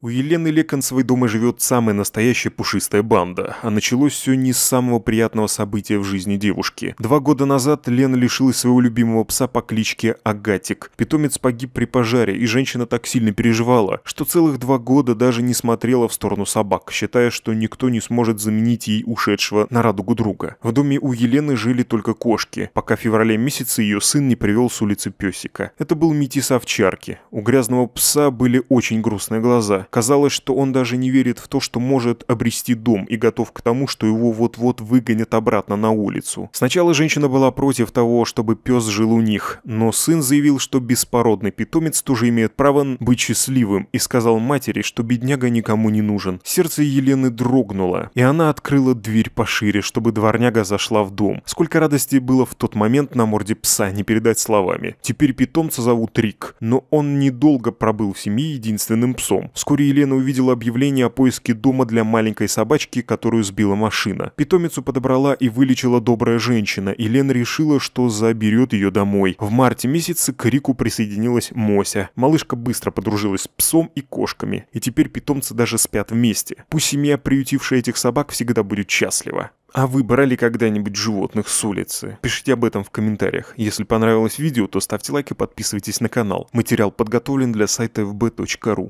У Елены Леконцевой дома живет самая настоящая пушистая банда, а началось все не с самого приятного события в жизни девушки. Два года назад Лена лишилась своего любимого пса по кличке Агатик. Питомец погиб при пожаре, и женщина так сильно переживала, что целых два года даже не смотрела в сторону собак, считая, что никто не сможет заменить ей ушедшего на радугу друга. В доме у Елены жили только кошки, пока в феврале месяце ее сын не привел с улицы песика. Это был метис овчарки. У грязного пса были очень грустные глаза. Казалось, что он даже не верит в то, что может обрести дом и готов к тому, что его вот-вот выгонят обратно на улицу. Сначала женщина была против того, чтобы пес жил у них, но сын заявил, что беспородный питомец тоже имеет право быть счастливым и сказал матери, что бедняга никому не нужен. Сердце Елены дрогнуло, и она открыла дверь пошире, чтобы дворняга зашла в дом. Сколько радости было в тот момент на морде пса, не передать словами. Теперь питомца зовут Рик, но он недолго пробыл в семье единственным псом. Вскоре Вскоре Елена увидела объявление о поиске дома для маленькой собачки, которую сбила машина. Питомицу подобрала и вылечила добрая женщина, и решила, что заберет ее домой. В марте месяце к Рику присоединилась Мося. Малышка быстро подружилась с псом и кошками, и теперь питомцы даже спят вместе. Пусть семья, приютившая этих собак, всегда будет счастлива. А вы брали когда-нибудь животных с улицы? Пишите об этом в комментариях. Если понравилось видео, то ставьте лайк и подписывайтесь на канал. Материал подготовлен для сайта fb.ru.